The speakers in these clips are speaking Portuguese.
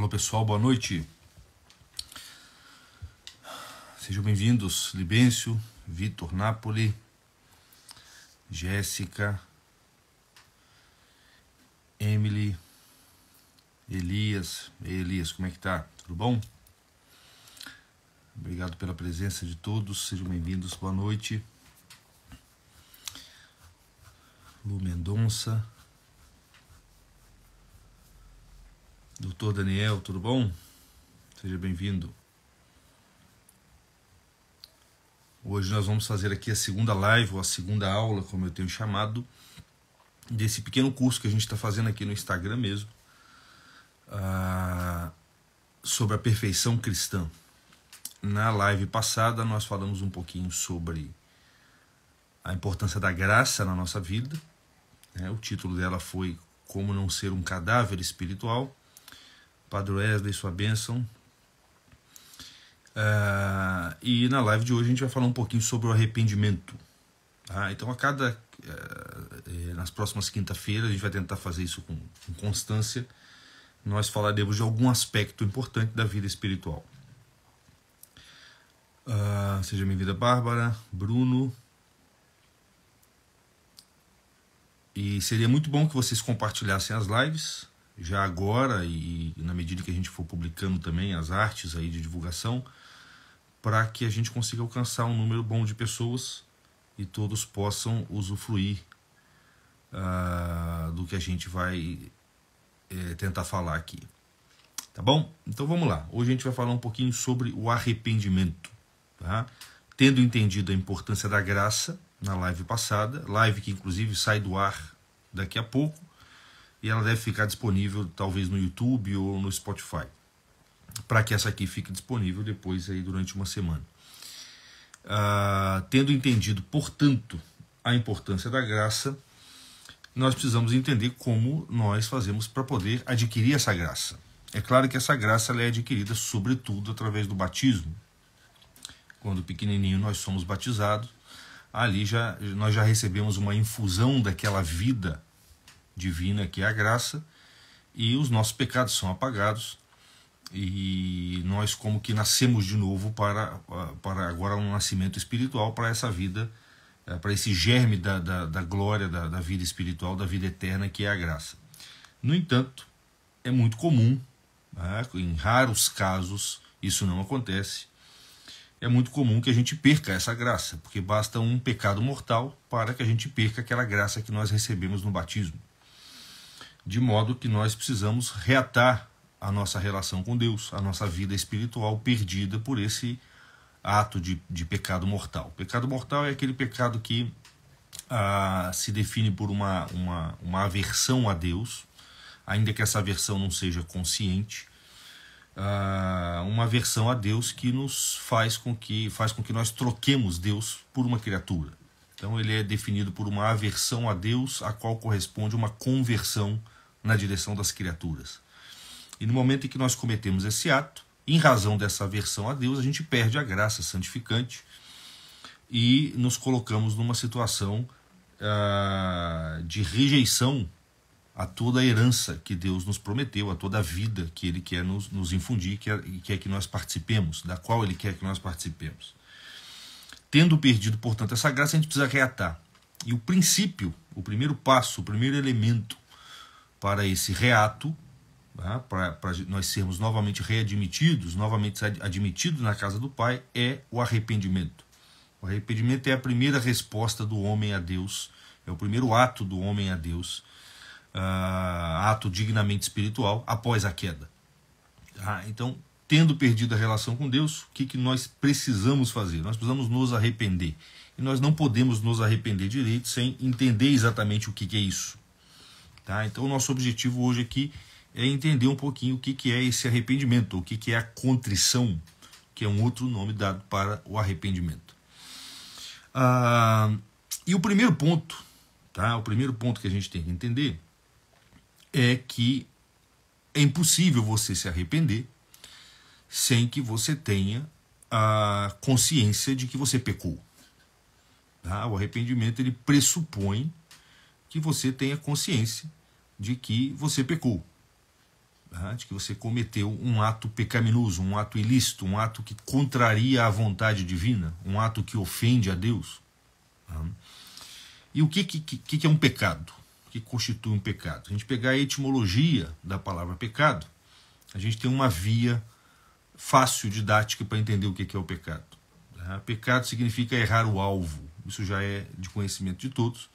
Alô pessoal, boa noite. Sejam bem-vindos, Libêncio, Vitor Napoli, Jéssica, Emily, Elias. Ei, Elias, como é que tá? Tudo bom? Obrigado pela presença de todos, sejam bem-vindos, boa noite. Lu Mendonça, Doutor Daniel, tudo bom? Seja bem-vindo. Hoje nós vamos fazer aqui a segunda live ou a segunda aula, como eu tenho chamado, desse pequeno curso que a gente está fazendo aqui no Instagram mesmo, uh, sobre a perfeição cristã. Na live passada nós falamos um pouquinho sobre a importância da graça na nossa vida. Né? O título dela foi Como Não Ser um Cadáver Espiritual. Padre Wesley, sua bênção. Uh, e na live de hoje a gente vai falar um pouquinho sobre o arrependimento. Tá? Então, a cada. Uh, nas próximas quinta-feiras, a gente vai tentar fazer isso com, com, constância. Nós falaremos de algum aspecto importante da vida espiritual. Uh, seja bem-vinda, Bárbara, Bruno. E seria muito bom que vocês compartilhassem as lives já agora e na medida que a gente for publicando também as artes aí de divulgação, para que a gente consiga alcançar um número bom de pessoas e todos possam usufruir uh, do que a gente vai eh, tentar falar aqui. Tá bom? Então vamos lá. Hoje a gente vai falar um pouquinho sobre o arrependimento. Tá? Tendo entendido a importância da graça na live passada, live que inclusive sai do ar daqui a pouco, e ela deve ficar disponível talvez no YouTube ou no Spotify, para que essa aqui fique disponível depois aí durante uma semana. Ah, tendo entendido, portanto, a importância da graça, nós precisamos entender como nós fazemos para poder adquirir essa graça. É claro que essa graça é adquirida sobretudo através do batismo. Quando pequenininho nós somos batizados, ali já nós já recebemos uma infusão daquela vida divina, que é a graça, e os nossos pecados são apagados, e nós como que nascemos de novo para, para agora um nascimento espiritual, para essa vida, eh, para esse germe da, da, da glória, da, da vida espiritual, da vida eterna, que é a graça. No entanto, é muito comum, né? em raros casos isso não acontece, é muito comum que a gente perca essa graça, porque basta um pecado mortal para que a gente perca aquela graça que nós recebemos no batismo de modo que nós precisamos reatar a nossa relação com Deus, a nossa vida espiritual perdida por esse ato de, de pecado mortal. pecado mortal é aquele pecado que ah, se define por uma, uma, uma aversão a Deus, ainda que essa aversão não seja consciente, ah, uma aversão a Deus que nos faz com que faz com que nós troquemos Deus por uma criatura. Então ele é definido por uma aversão a Deus, a qual corresponde uma conversão na direção das criaturas. E no momento em que nós cometemos esse ato, em razão dessa aversão a Deus, a gente perde a graça santificante e nos colocamos numa situação ah, de rejeição a toda a herança que Deus nos prometeu, a toda a vida que Ele quer nos, nos infundir que e é, quer é que nós participemos, da qual Ele quer que nós participemos. Tendo perdido, portanto, essa graça, a gente precisa reatar. E o princípio, o primeiro passo, o primeiro elemento para esse reato, né, para, nós sermos novamente readmitidos, novamente admitidos na casa do Pai, é o arrependimento. O arrependimento é a primeira resposta do homem a Deus, é o primeiro ato do homem a Deus, uh, ato dignamente espiritual após a queda. Ah, então, tendo perdido a relação com Deus, o que, que nós precisamos fazer? Nós precisamos nos arrepender. E nós não podemos nos arrepender direito sem entender exatamente o que, que é isso. Tá? Então, o nosso objetivo hoje aqui é entender um pouquinho o que, que é esse arrependimento, o que, que é a contrição, que é um outro nome dado para o arrependimento. Ah, e o primeiro ponto, tá? o primeiro ponto que a gente tem que entender é que é impossível você se arrepender sem que você tenha a consciência de que você pecou. Tá? O arrependimento ele pressupõe que você tenha consciência de que você pecou, tá? de que você cometeu um ato pecaminoso, um ato ilícito, um ato que contraria a vontade divina, um ato que ofende a Deus. Tá? E o que, que, que é um pecado? O que constitui um pecado? A gente pegar a etimologia da palavra pecado, a gente tem uma via fácil didática para entender o que é o pecado. Né? Pecado significa errar o alvo. Isso já é de conhecimento de todos.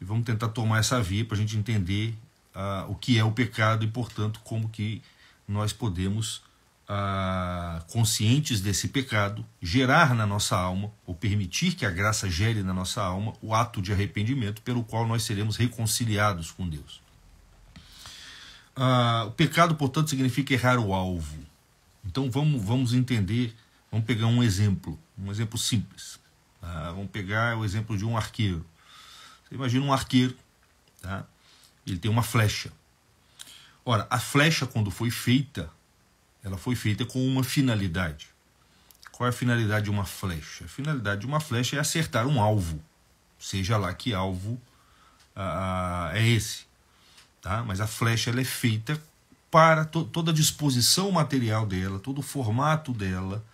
E vamos tentar tomar essa via para a gente entender ah, o que é o pecado e, portanto, como que nós podemos, ah, conscientes desse pecado, gerar na nossa alma, ou permitir que a graça gere na nossa alma, o ato de arrependimento pelo qual nós seremos reconciliados com Deus. Ah, o pecado, portanto, significa errar o alvo. Então vamos, vamos entender, vamos pegar um exemplo, um exemplo simples. Tá? Vamos pegar o exemplo de um arqueiro. Você imagina um arqueiro, tá? ele tem uma flecha. Ora, a flecha, quando foi feita, ela foi feita com uma finalidade. Qual é a finalidade de uma flecha? A finalidade de uma flecha é acertar um alvo, seja lá que alvo ah, ah é esse. Tá? Mas a flecha ela é feita para to toda a disposição material dela, todo o formato dela,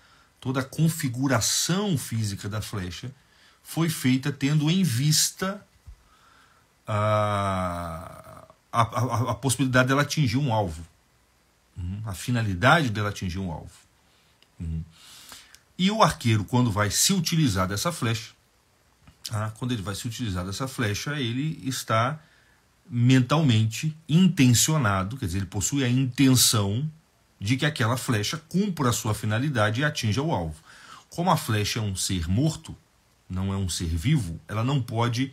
toda a configuração física da flecha foi feita tendo em vista ah, a, a, a, a possibilidade dela atingir um alvo, uhum. a finalidade dela atingir um alvo. Uhum. E o arqueiro, quando vai se utilizar dessa flecha, ah, quando ele vai se utilizar dessa flecha, ele está mentalmente intencionado, quer dizer, ele possui a intenção de que aquela flecha cumpra a sua finalidade e atinja o alvo. Como a flecha é um ser morto, não é um ser vivo, ela não pode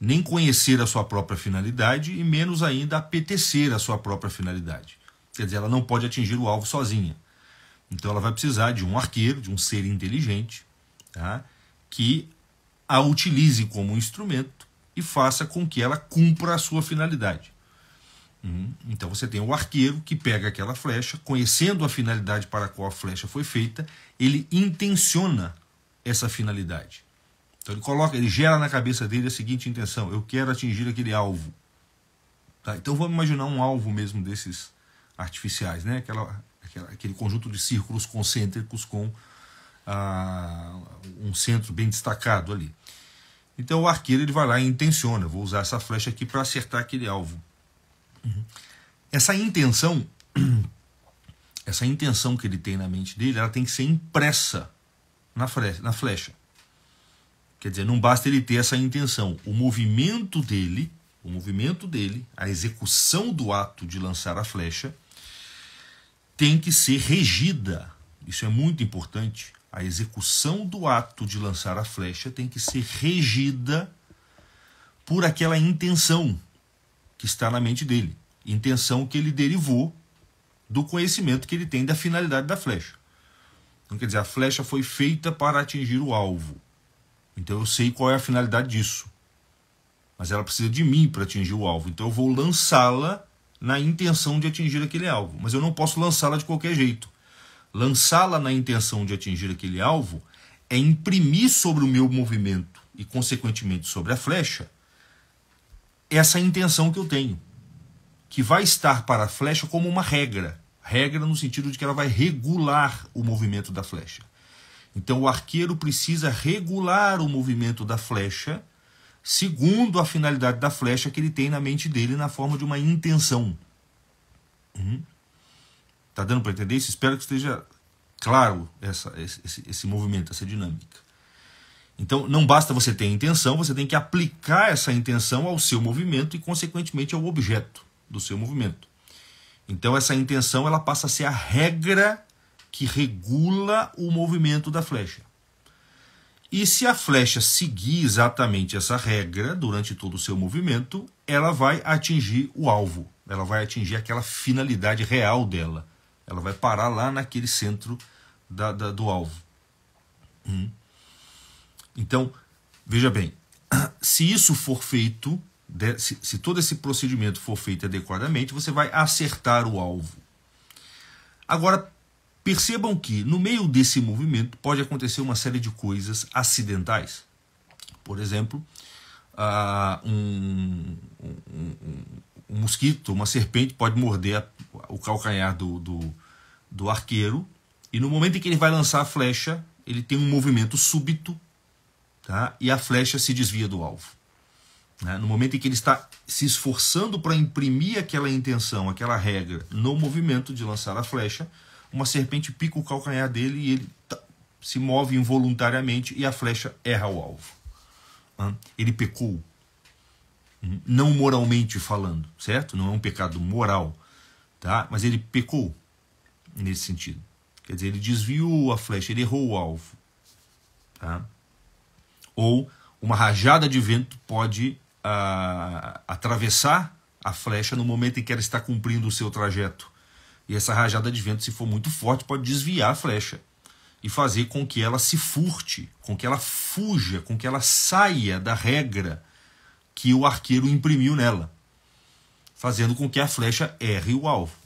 nem conhecer a sua própria finalidade e menos ainda apetecer a sua própria finalidade. Quer dizer, ela não pode atingir o alvo sozinha. Então ela vai precisar de um arqueiro, de um ser inteligente, tá? que a utilize como instrumento faça com que ela cumpra a sua finalidade. Uhum. Então você tem o arqueiro que pega aquela flecha, conhecendo a finalidade para a qual a flecha foi feita, ele intenciona essa finalidade. Então ele coloca, ele gera na cabeça dele a seguinte intenção: eu quero atingir aquele alvo. Tá? Então vamos imaginar um alvo mesmo desses artificiais, né? Aquela, aquela, aquele conjunto de círculos concêntricos com ah, um centro bem destacado ali. Então o arqueiro ele vai lá e intenciona. Vou usar essa flecha aqui para acertar aquele alvo. Uhum. Essa intenção, essa intenção que ele tem na mente dele, ela tem que ser impressa na flecha. Na flecha. Quer dizer, não basta ele ter essa intenção. O movimento dele, o movimento dele, a execução do ato de lançar a flecha, tem que ser regida. Isso é muito importante a execução do ato de lançar a flecha tem que ser regida por aquela intenção que está na mente dele, intenção que ele derivou do conhecimento que ele tem da finalidade da flecha. Então, quer dizer, a flecha foi feita para atingir o alvo. Então, eu sei qual é a finalidade disso. Mas ela precisa de mim para atingir o alvo. Então, eu vou lançá-la na intenção de atingir aquele alvo. Mas eu não posso lançá-la de qualquer jeito. Lançá-la na intenção de atingir aquele alvo é imprimir sobre o meu movimento e, consequentemente, sobre a flecha, essa intenção que eu tenho, que vai estar para a flecha como uma regra. Regra no sentido de que ela vai regular o movimento da flecha. Então, o arqueiro precisa regular o movimento da flecha segundo a finalidade da flecha que ele tem na mente dele na forma de uma intenção. Uhum. Está dando para entender isso? Espero que esteja claro essa, esse, esse movimento, essa dinâmica. Então, não basta você ter a intenção, você tem que aplicar essa intenção ao seu movimento e, consequentemente, ao objeto do seu movimento. Então, essa intenção ela passa a ser a regra que regula o movimento da flecha. E se a flecha seguir exatamente essa regra durante todo o seu movimento, ela vai atingir o alvo, ela vai atingir aquela finalidade real dela, ela vai parar lá naquele centro da, da, do alvo. Hum. Então, veja bem, se isso for feito, se, todo esse procedimento for feito adequadamente, você vai acertar o alvo. Agora, percebam que no meio desse movimento pode acontecer uma série de coisas acidentais. Por exemplo, uh, um, um, um, um, mosquito, uma serpente pode morder a, o calcanhar do, do, do arqueiro, e no momento em que ele vai lançar a flecha, ele tem um movimento súbito, tá? e a flecha se desvia do alvo. Né? No momento em que ele está se esforçando para imprimir aquela intenção, aquela regra, no movimento de lançar a flecha, uma serpente pica o calcanhar dele e ele tá, se move involuntariamente e a flecha erra o alvo. Né? Ele pecou, hum, não moralmente falando, certo? Não é um pecado moral, tá? mas ele pecou nesse sentido. Quer dizer, ele desviou a flecha, ele errou o alvo. Tá? Ou uma rajada de vento pode ah, atravessar a flecha no momento em que ela está cumprindo o seu trajeto. E essa rajada de vento, se for muito forte, pode desviar a flecha e fazer com que ela se furte, com que ela fuja, com que ela saia da regra que o arqueiro imprimiu nela, fazendo com que a flecha erre o alvo.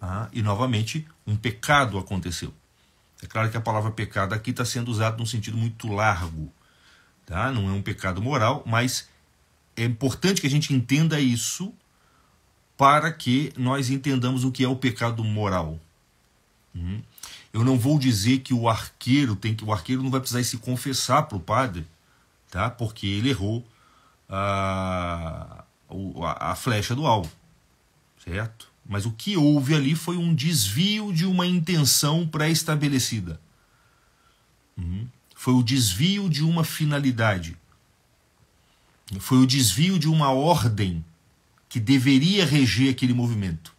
Ah, e novamente, um pecado aconteceu. É claro que a palavra pecado aqui está sendo usada num sentido muito largo. Tá? Não é um pecado moral, mas é importante que a gente entenda isso para que nós entendamos o que é o pecado moral. Uhum. Eu não vou dizer que o arqueiro tem que o arqueiro não vai precisar se confessar para o padre, tá? Porque ele errou a, a, a flecha do alvo, certo? Mas o que houve ali foi um desvio de uma intenção pré-estabelecida. Uhum. Foi o desvio de uma finalidade. Foi o desvio de uma ordem que deveria reger aquele movimento.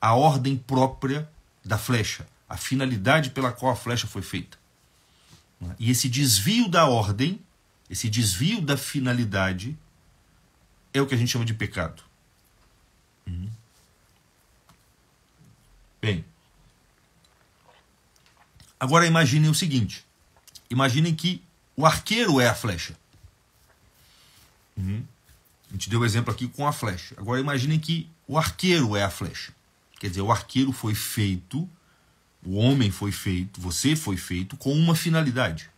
A ordem própria da flecha, a finalidade pela qual a flecha foi feita. Né? E esse desvio da ordem, esse desvio da finalidade, é o que a gente chama de pecado. Bem, agora imaginem o seguinte: imaginem que o arqueiro é a flecha. Uhum. A gente deu o exemplo aqui com a flecha. Agora imaginem que o arqueiro é a flecha. Quer dizer, o arqueiro foi feito, o homem foi feito, você foi feito com uma finalidade.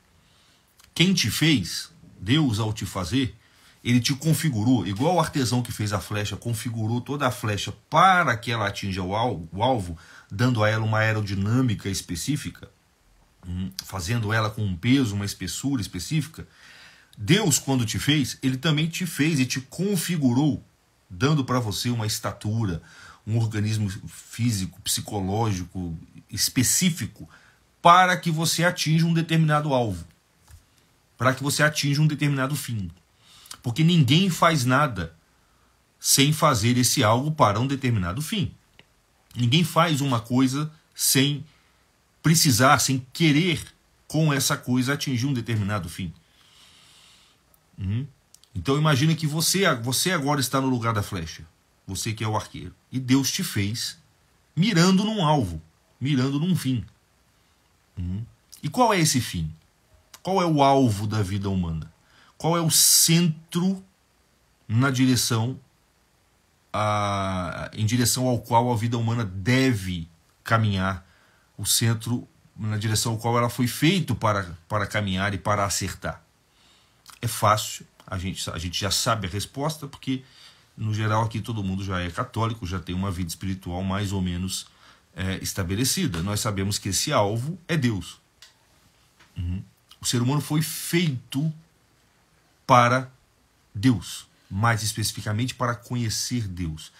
Quem te fez, Deus ao te fazer, ele te configurou, igual o artesão que fez a flecha, configurou toda a flecha para que ela atinja o alvo, o alvo dando a ela uma aerodinâmica específica, hum, fazendo ela com um peso, uma espessura específica. Deus, quando te fez, ele também te fez e te configurou, dando para você uma estatura, um organismo físico, psicológico específico, para que você atinja um determinado alvo, para que você atinja um determinado fim porque ninguém faz nada sem fazer esse algo para um determinado fim. Ninguém faz uma coisa sem precisar, sem querer com essa coisa atingir um determinado fim. Uhum. Então imagina que você, você agora está no lugar da flecha, você que é o arqueiro, e Deus te fez mirando num alvo, mirando num fim. Uhum. E qual é esse fim? Qual é o alvo da vida humana? qual é o centro na direção a, em direção ao qual a vida humana deve caminhar, o centro na direção ao qual ela foi feito para, para caminhar e para acertar. É fácil, a gente, a gente já sabe a resposta, porque no geral aqui todo mundo já é católico, já tem uma vida espiritual mais ou menos é, estabelecida. Nós sabemos que esse alvo é Deus. Uhum. O ser humano foi feito para Deus, mais especificamente para conhecer Deus.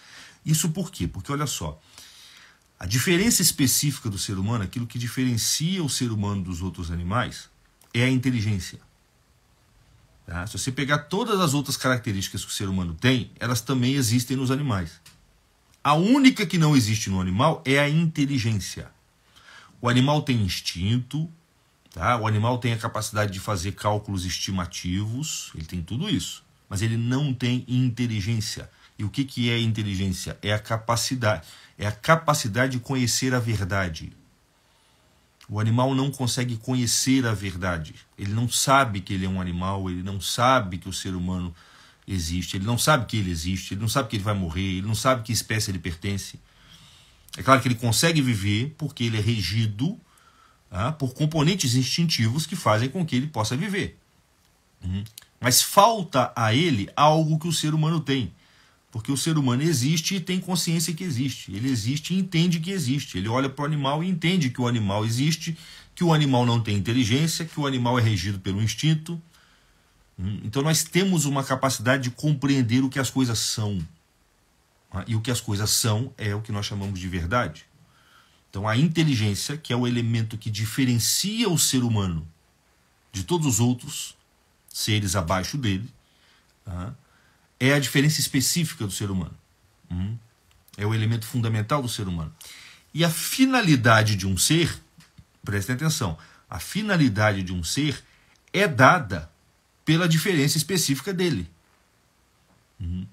Isso por quê? Porque olha só, a diferença específica do ser humano, aquilo que diferencia o ser humano dos outros animais, é a inteligência. Tá? Se você pegar todas as outras características que o ser humano tem, elas também existem nos animais. A única que não existe no animal é a inteligência. O animal tem instinto, Tá? O animal tem a capacidade de fazer cálculos estimativos, ele tem tudo isso, mas ele não tem inteligência. E o que, que é inteligência? É a capacidade, é a capacidade de conhecer a verdade. O animal não consegue conhecer a verdade. Ele não sabe que ele é um animal, ele não sabe que o ser humano existe, ele não sabe que ele existe, ele não sabe que ele vai morrer, ele não sabe que espécie ele pertence. É claro que ele consegue viver porque ele é regido ah, por componentes instintivos que fazem com que ele possa viver. Uhum. Mas falta a ele algo que o ser humano tem. Porque o ser humano existe e tem consciência que existe. Ele existe e entende que existe. Ele olha para o animal e entende que o animal existe, que o animal não tem inteligência, que o animal é regido pelo instinto. Uhum. Então nós temos uma capacidade de compreender o que as coisas são. E o que as coisas são é o que nós chamamos de verdade. Então, a inteligência, que é o elemento que diferencia o ser humano de todos os outros seres abaixo dele, tá? é a diferença específica do ser humano. Hum? É o elemento fundamental do ser humano. E a finalidade de um ser, prestem atenção, a finalidade de um ser é dada pela diferença específica dele. Hum?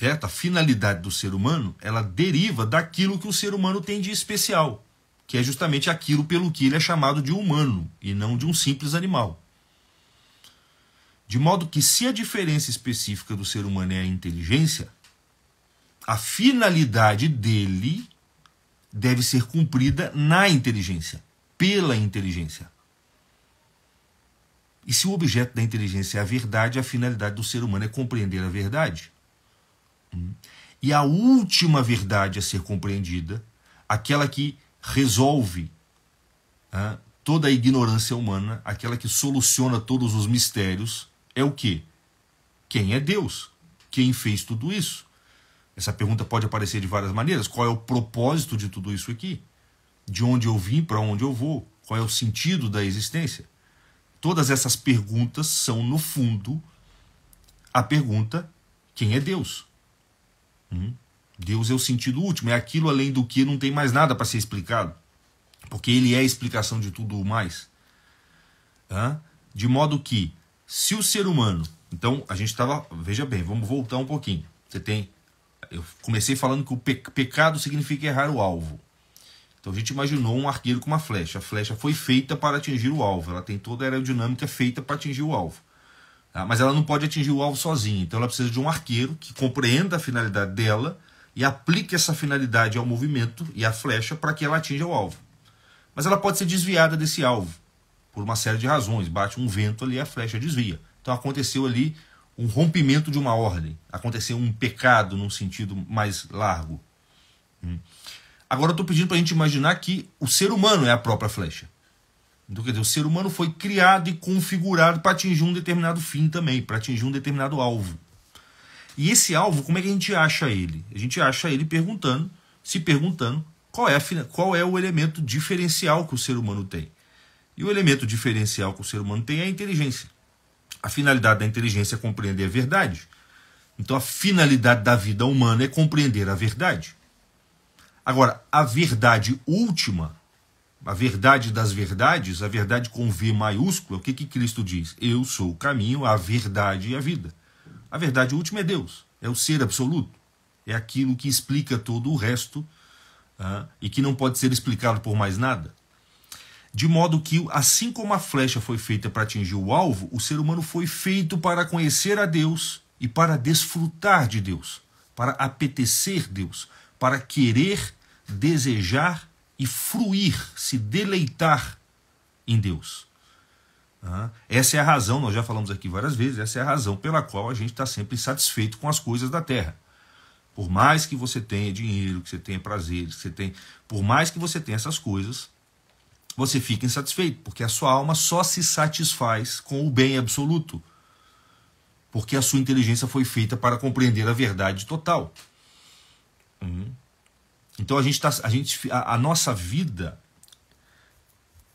certo? A finalidade do ser humano, ela deriva daquilo que o ser humano tem de especial, que é justamente aquilo pelo que ele é chamado de humano e não de um simples animal. De modo que se a diferença específica do ser humano é a inteligência, a finalidade dele deve ser cumprida na inteligência, pela inteligência. E se o objeto da inteligência é a verdade, a finalidade do ser humano é compreender a verdade. E a última verdade a ser compreendida, aquela que resolve toda a ignorância humana, aquela que soluciona todos os mistérios, é o que? Quem é Deus? Quem fez tudo isso? Essa pergunta pode aparecer de várias maneiras. Qual é o propósito de tudo isso aqui? De onde eu vim, para onde eu vou? Qual é o sentido da existência? Todas essas perguntas são, no fundo, a pergunta: quem é Deus? Deus é o sentido último, é aquilo além do que não tem mais nada para ser explicado, porque Ele é a explicação de tudo o mais. De modo que, se o ser humano. Então, a gente estava. Veja bem, vamos voltar um pouquinho. Você tem. Eu comecei falando que o pecado significa errar o alvo. Então a gente imaginou um arqueiro com uma flecha. A flecha foi feita para atingir o alvo. Ela tem toda a aerodinâmica feita para atingir o alvo. Tá? mas ela não pode atingir o alvo sozinha. Então ela precisa de um arqueiro que compreenda a finalidade dela e aplique essa finalidade ao movimento e à flecha para que ela atinja o alvo. Mas ela pode ser desviada desse alvo por uma série de razões. Bate um vento ali, a flecha desvia. Então aconteceu ali um rompimento de uma ordem, aconteceu um pecado num sentido mais largo. Hum. Agora eu estou pedindo para a gente imaginar que o ser humano é a própria flecha. Então, quer dizer, o ser humano foi criado e configurado para atingir um determinado fim também, para atingir um determinado alvo. E esse alvo, como é que a gente acha ele? A gente acha ele perguntando, se perguntando qual é, a, qual é o elemento diferencial que o ser humano tem. E o elemento diferencial que o ser humano tem é a inteligência. A finalidade da inteligência é compreender a verdade. Então a finalidade da vida humana é compreender a verdade. Agora, a verdade última a verdade das verdades, a verdade com V maiúsculo, é o que, que Cristo diz? Eu sou o caminho, a verdade e a vida. A verdade última é Deus, é o ser absoluto, é aquilo que explica todo o resto uh, e que não pode ser explicado por mais nada. De modo que, assim como a flecha foi feita para atingir o alvo, o ser humano foi feito para conhecer a Deus e para desfrutar de Deus, para apetecer Deus, para querer, desejar e fruir, se deleitar em Deus. Essa é a razão, nós já falamos aqui várias vezes, essa é a razão pela qual a gente está sempre satisfeito com as coisas da terra. Por mais que você tenha dinheiro, que você tenha prazeres, que você tenha, por mais que você tenha essas coisas, você fica insatisfeito, porque a sua alma só se satisfaz com o bem absoluto. Porque a sua inteligência foi feita para compreender a verdade total. Hum. Então a gente tá, a gente a, a nossa vida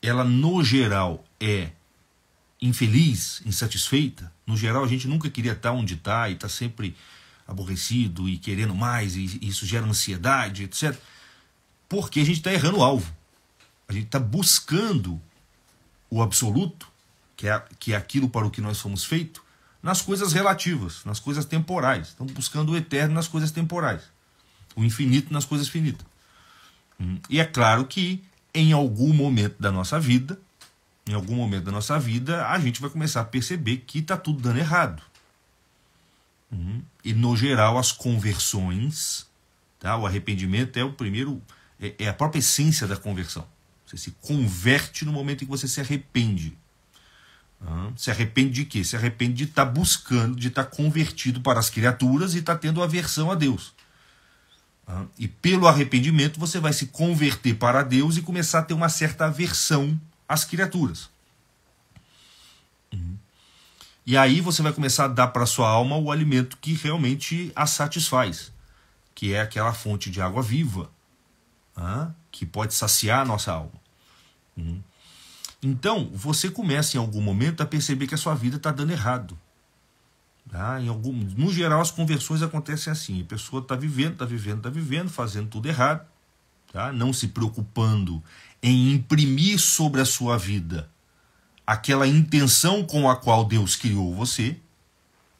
ela no geral é infeliz, insatisfeita. No geral a gente nunca queria estar tá onde está e está sempre aborrecido e querendo mais e, e isso gera ansiedade, etc. Porque a gente está errando o alvo. A gente está buscando o absoluto, que é, que é aquilo para o que nós fomos feitos, nas coisas relativas, nas coisas temporais. Estamos buscando o eterno nas coisas temporais o infinito nas coisas finitas. Hum. E é claro que em algum momento da nossa vida, em algum momento da nossa vida, a gente vai começar a perceber que está tudo dando errado. Hum. E no geral, as conversões, tá? o arrependimento é o primeiro, é, é a própria essência da conversão. Você se converte no momento em que você se arrepende. Se arrepende de quê? Se arrepende de estar tá buscando, de estar tá convertido para as criaturas e estar tá tendo aversão a Deus. E pelo arrependimento você vai se converter para Deus e começar a ter uma certa aversão às criaturas. Uhum. E aí você vai começar a dar para sua alma o alimento que realmente a satisfaz, que é aquela fonte de água viva, que pode saciar a nossa alma. Uhum. Então você começa em algum momento a perceber que a sua vida está dando errado. Tá? Em algum, no geral, as conversões acontecem assim: a pessoa está vivendo, está vivendo, está vivendo, fazendo tudo errado, tá? não se preocupando em imprimir sobre a sua vida aquela intenção com a qual Deus criou você.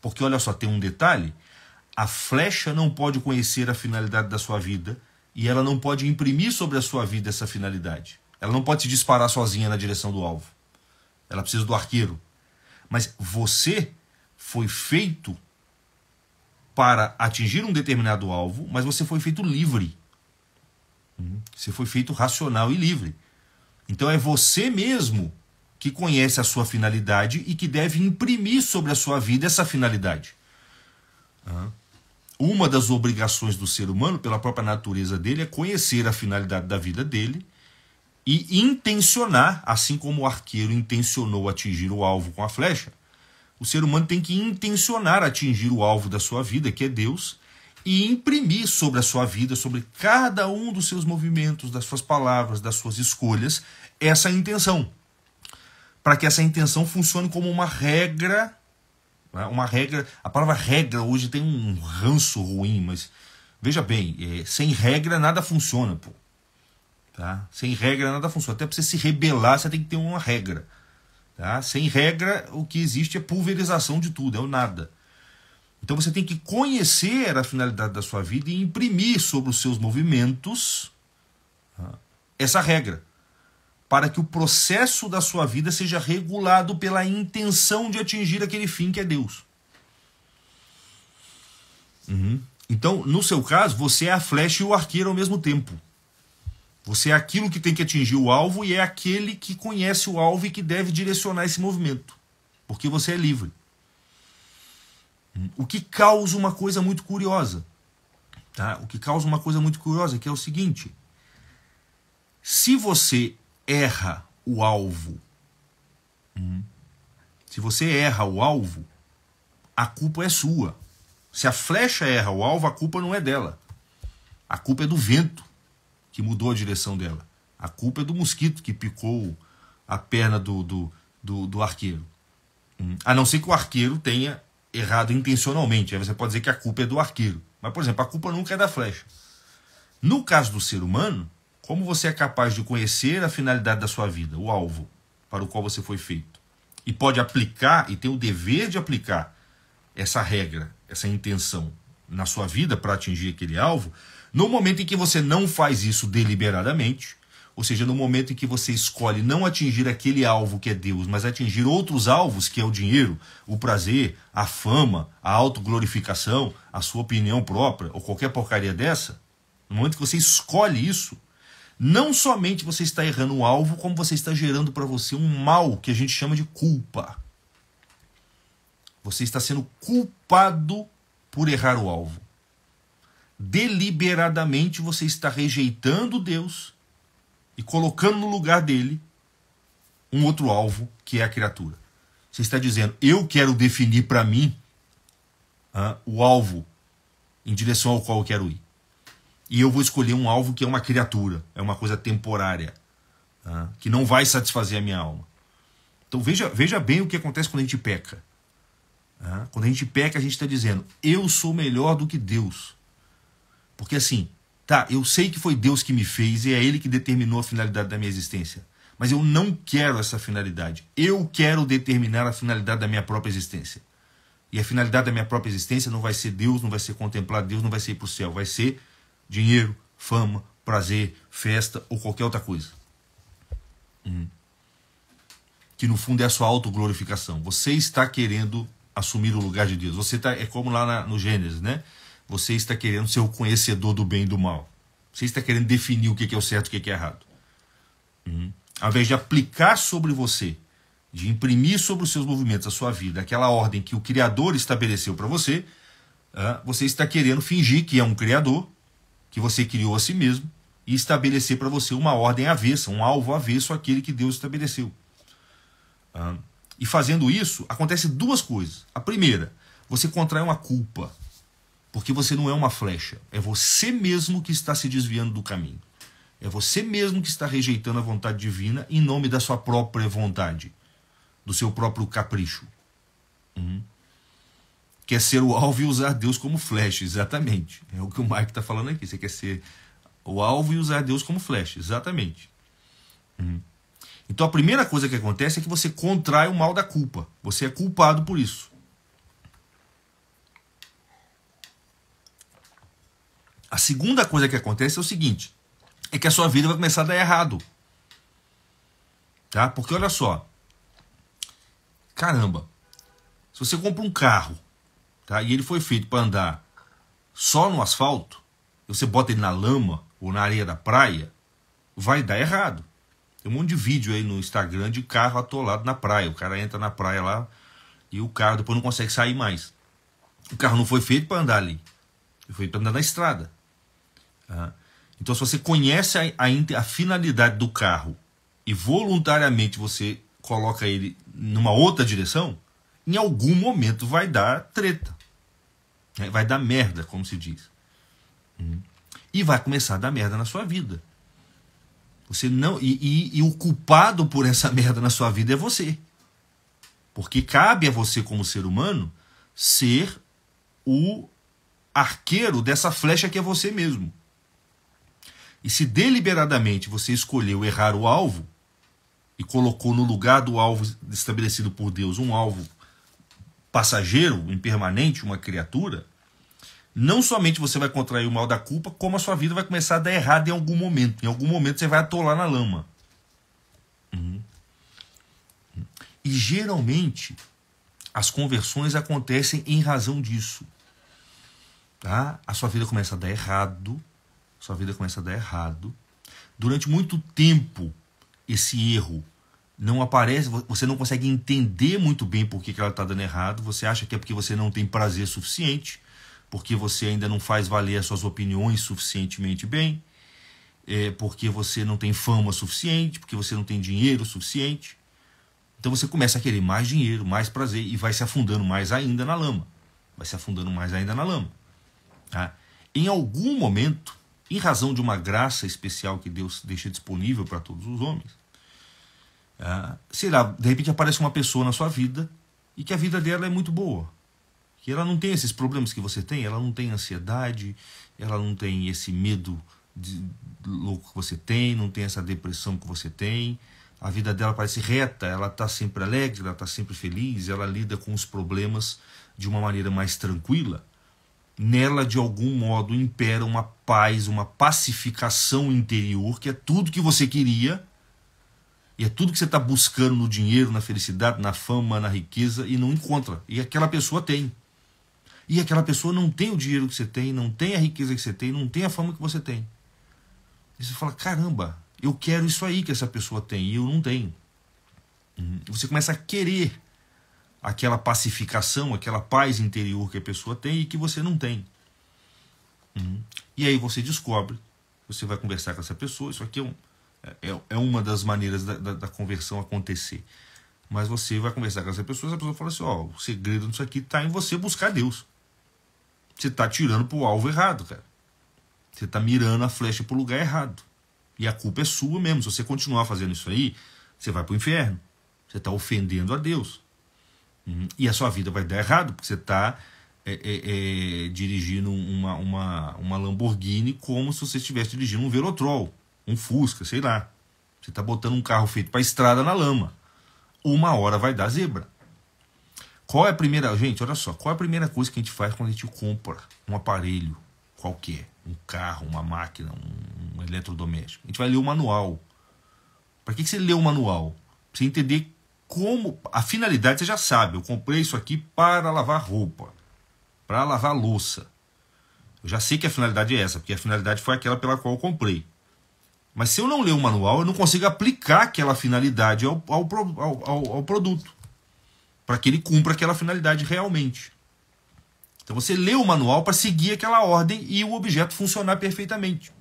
Porque olha só, tem um detalhe: a flecha não pode conhecer a finalidade da sua vida e ela não pode imprimir sobre a sua vida essa finalidade. Ela não pode se disparar sozinha na direção do alvo. Ela precisa do arqueiro. Mas você foi feito para atingir um determinado alvo, mas você foi feito livre. Uhum. Você foi feito racional e livre. Então é você mesmo que conhece a sua finalidade e que deve imprimir sobre a sua vida essa finalidade. Uhum. Uma das obrigações do ser humano, pela própria natureza dele, é conhecer a finalidade da vida dele e intencionar, assim como o arqueiro intencionou atingir o alvo com a flecha, o ser humano tem que intencionar atingir o alvo da sua vida, que é Deus, e imprimir sobre a sua vida, sobre cada um dos seus movimentos, das suas palavras, das suas escolhas, essa intenção. Para que essa intenção funcione como uma regra, né? uma regra. A palavra regra hoje tem um ranço ruim, mas veja bem, é, sem regra nada funciona, pô. Tá? Sem regra nada funciona. Até para você se rebelar, você tem que ter uma regra. Tá? Sem regra, o que existe é pulverização de tudo, é o nada. Então você tem que conhecer a finalidade da sua vida e imprimir sobre os seus movimentos tá? essa regra, para que o processo da sua vida seja regulado pela intenção de atingir aquele fim que é Deus. Uhum. Então, no seu caso, você é a flecha e o arqueiro ao mesmo tempo. Você é aquilo que tem que atingir o alvo e é aquele que conhece o alvo e que deve direcionar esse movimento, porque você é livre. O que causa uma coisa muito curiosa, tá? O que causa uma coisa muito curiosa é que é o seguinte: se você erra o alvo, hum, se você erra o alvo, a culpa é sua. Se a flecha erra o alvo, a culpa não é dela. A culpa é do vento que mudou a direção dela. A culpa é do mosquito que picou a perna do, do, do, do arqueiro. Hum, a não ser que o arqueiro tenha errado intencionalmente. Aí você pode dizer que a culpa é do arqueiro. Mas, por exemplo, a culpa nunca é da flecha. No caso do ser humano, como você é capaz de conhecer a finalidade da sua vida, o alvo para o qual você foi feito, e pode aplicar e tem o dever de aplicar essa regra, essa intenção na sua vida para atingir aquele alvo, no momento em que você não faz isso deliberadamente, ou seja, no momento em que você escolhe não atingir aquele alvo que é Deus, mas atingir outros alvos, que é o dinheiro, o prazer, a fama, a autoglorificação, a sua opinião própria, ou qualquer porcaria dessa, no momento que você escolhe isso, não somente você está errando um alvo, como você está gerando para você um mal que a gente chama de culpa. Você está sendo culpado por errar o alvo deliberadamente você está rejeitando Deus e colocando no lugar dele um outro alvo, que é a criatura. Você está dizendo, eu quero definir para mim ah, o alvo em direção ao qual eu quero ir. E eu vou escolher um alvo que é uma criatura, é uma coisa temporária, ah, que não vai satisfazer a minha alma. Então veja, veja bem o que acontece quando a gente peca. Ah, quando a gente peca, a gente está dizendo, eu sou melhor do que Deus. Porque assim, tá, eu sei que foi Deus que me fez e é Ele que determinou a finalidade da minha existência. Mas eu não quero essa finalidade. Eu quero determinar a finalidade da minha própria existência. E a finalidade da minha própria existência não vai ser Deus, não vai ser contemplar Deus, não vai ser ir para o céu. Vai ser dinheiro, fama, prazer, festa ou qualquer outra coisa. Hum. Que no fundo é a sua autoglorificação. Você está querendo assumir o lugar de Deus. Você tá, é como lá na, no Gênesis, né? você está querendo ser o conhecedor do bem e do mal. Você está querendo definir o que é o certo e o que é errado. Uhum. Ao invés de aplicar sobre você, de imprimir sobre os seus movimentos, a sua vida, aquela ordem que o Criador estabeleceu para você, uh, você está querendo fingir que é um Criador, que você criou a si mesmo, e estabelecer para você uma ordem avessa, um alvo avesso àquele que Deus estabeleceu. Uh, e fazendo isso, acontece duas coisas. A primeira, você contrai uma culpa porque você não é uma flecha, é você mesmo que está se desviando do caminho. É você mesmo que está rejeitando a vontade divina em nome da sua própria vontade, do seu próprio capricho. Uhum. Quer ser o alvo e usar Deus como flecha, exatamente. É o que o Mike está falando aqui. Você quer ser o alvo e usar Deus como flecha, exatamente. Uhum. Então a primeira coisa que acontece é que você contrai o mal da culpa. Você é culpado por isso. A segunda coisa que acontece é o seguinte: é que a sua vida vai começar a dar errado. Tá? Porque olha só. Caramba. Se você compra um carro, tá? E ele foi feito para andar só no asfalto, você bota ele na lama ou na areia da praia, vai dar errado. Tem um monte de vídeo aí no Instagram de carro atolado na praia. O cara entra na praia lá e o carro depois não consegue sair mais. O carro não foi feito para andar ali. Ele foi feito para andar na estrada. Tá? Então, se você conhece a, a, a finalidade do carro e voluntariamente você coloca ele numa outra direção, em algum momento vai dar treta. Né? Vai dar merda, como se diz. Uhum. E vai começar a dar merda na sua vida. Você não e, e, e, o culpado por essa merda na sua vida é você. Porque cabe a você como ser humano ser o arqueiro dessa flecha que é você mesmo. E se deliberadamente você escolheu errar o alvo e colocou no lugar do alvo estabelecido por Deus um alvo passageiro, impermanente, uma criatura, não somente você vai contrair o mal da culpa, como a sua vida vai começar a dar errado em algum momento. Em algum momento você vai atolar na lama. Uhum. E geralmente as conversões acontecem em razão disso. Tá? A sua vida começa a dar errado, sua vida começa a dar errado. Durante muito tempo, esse erro não aparece, você não consegue entender muito bem por que, ela está dando errado, você acha que é porque você não tem prazer suficiente, porque você ainda não faz valer as suas opiniões suficientemente bem, é porque você não tem fama suficiente, porque você não tem dinheiro suficiente. Então você começa a querer mais dinheiro, mais prazer e vai se afundando mais ainda na lama. Vai se afundando mais ainda na lama. Tá? Em algum momento, em razão de uma graça especial que Deus deixa disponível para todos os homens, ah, sei lá, de repente aparece uma pessoa na sua vida e que a vida dela é muito boa. Que ela não tem esses problemas que você tem, ela não tem ansiedade, ela não tem esse medo de, louco que você tem, não tem essa depressão que você tem. A vida dela parece reta, ela está sempre alegre, ela está sempre feliz, ela lida com os problemas de uma maneira mais tranquila nela de algum modo impera uma paz, uma pacificação interior, que é tudo que você queria e é tudo que você está buscando no dinheiro, na felicidade, na fama, na riqueza e não encontra. E aquela pessoa tem. E aquela pessoa não tem o dinheiro que você tem, não tem a riqueza que você tem, não tem a fama que você tem. E você fala: caramba, eu quero isso aí que essa pessoa tem e eu não tenho. Uhum. Você começa a querer aquela pacificação, aquela paz interior que a pessoa tem e que você não tem. Uhum. E aí você descobre, você vai conversar com essa pessoa, isso aqui é, um, é, é uma das maneiras da, da, da, conversão acontecer. Mas você vai conversar com essa pessoa, essa pessoa fala assim, ó, o segredo disso aqui está em você buscar Deus. Você está tirando pro alvo errado, cara. Você está mirando a flecha pro lugar errado. E a culpa é sua mesmo. Se você continuar fazendo isso aí, você vai pro inferno. Você está ofendendo a Deus. Uhum. E a sua vida vai dar errado, porque você está é, é, é, dirigindo uma, uma, uma Lamborghini como se você estivesse dirigindo um Velotrol, um Fusca, sei lá. Você está botando um carro feito para estrada na lama. Uma hora vai dar zebra. Qual é a primeira. Gente, olha só. Qual é a primeira coisa que a gente faz quando a gente compra um aparelho qualquer? Um carro, uma máquina, um, um eletrodoméstico? A gente vai ler o manual. Para que, que você lê o manual? Para você entender como a finalidade você já sabe. Eu comprei isso aqui para lavar roupa, para lavar louça. Eu já sei que a finalidade é essa, porque a finalidade foi aquela pela qual eu comprei. Mas se eu não ler o manual, eu não consigo aplicar aquela finalidade ao, ao, ao, ao produto. Para que ele cumpra aquela finalidade realmente. Então você lê o manual para seguir aquela ordem e o objeto funcionar perfeitamente.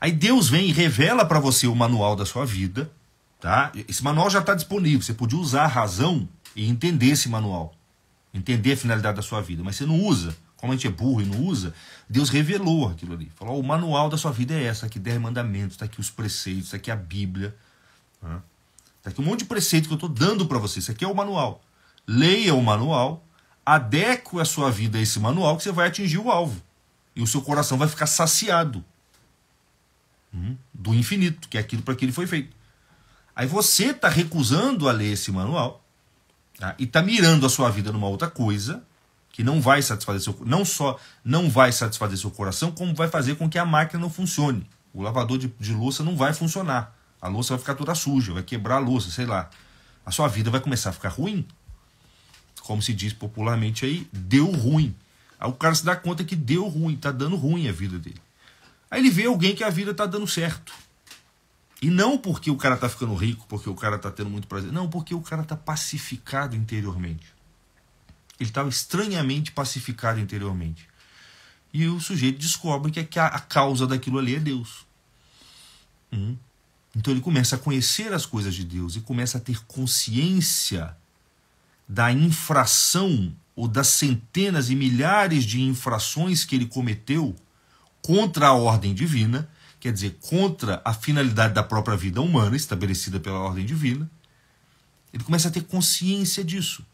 Aí Deus vem e revela para você o manual da sua vida, Tá? Esse manual já está disponível. Você podia usar a razão e entender esse manual. Entender a finalidade da sua vida. Mas você não usa. Como a gente é burro e não usa, Deus revelou aquilo ali. Falou: o manual da sua vida é essa. Aqui der mandamentos, está aqui os preceitos, está aqui a Bíblia. Tá? Tá aqui um monte de preceito que eu estou dando para você. Isso aqui é o manual. Leia o manual, adeque a sua vida a esse manual, que você vai atingir o alvo. E o seu coração vai ficar saciado hum, do infinito, que é aquilo para que ele foi feito. Aí você está recusando a ler esse manual tá? e está mirando a sua vida numa outra coisa que não vai satisfazer seu não só não vai satisfazer seu coração, como vai fazer com que a máquina não funcione. O lavador de, de louça não vai funcionar. A louça vai ficar toda suja, vai quebrar a louça, sei lá. A sua vida vai começar a ficar ruim. Como se diz popularmente aí, deu ruim. Aí o cara se dá conta que deu ruim, tá dando ruim a vida dele. Aí ele vê alguém que a vida tá dando certo. E não porque o cara tá ficando rico, porque o cara tá tendo muito prazer. Não, porque o cara tá pacificado interiormente. Ele estava tá estranhamente pacificado interiormente. E o sujeito descobre que é a causa daquilo ali é Deus. Hum. Então ele começa a conhecer as coisas de Deus e começa a ter consciência da infração ou das centenas e milhares de infrações que ele cometeu contra a ordem divina quer dizer, contra a finalidade da própria vida humana, estabelecida pela ordem divina, ele começa a ter consciência disso.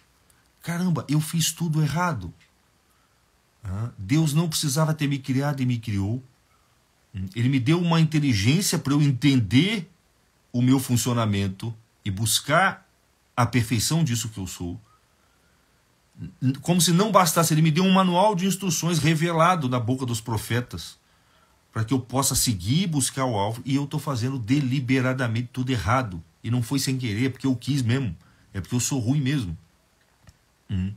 Caramba, eu fiz tudo errado. Ah, Deus não precisava ter me criado e me criou. Hum, ele me deu uma inteligência para eu entender o meu funcionamento e buscar a perfeição disso que eu sou. Como se não bastasse, ele me deu um manual de instruções revelado na boca dos profetas para que eu possa seguir e buscar o alvo. E eu estou fazendo deliberadamente tudo errado. E não foi sem querer, é porque eu quis mesmo. É porque eu sou ruim mesmo. Hum.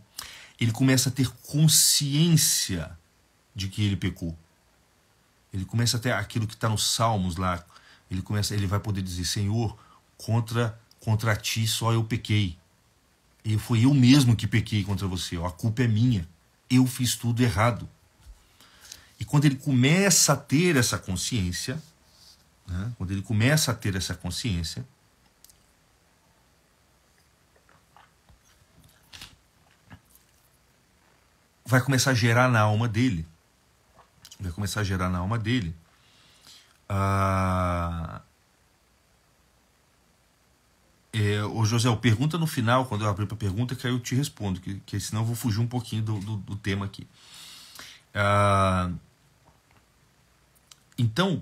Ele começa a ter consciência de que ele pecou. Ele começa até aquilo que está nos Salmos lá. Ele começa, ele vai poder dizer: Senhor, contra contra ti só eu pequei. E foi eu mesmo que pequei contra você. a culpa é minha. Eu fiz tudo errado. E quando ele começa a ter essa consciência, né, quando ele começa a ter essa consciência, vai começar a gerar na alma dele, vai começar a gerar na alma dele ah, é, ô José, pergunta no final, quando eu abrir para pergunta, que aí eu te respondo, que, que senão eu vou fugir um pouquinho do, do, do tema aqui. Ah, então,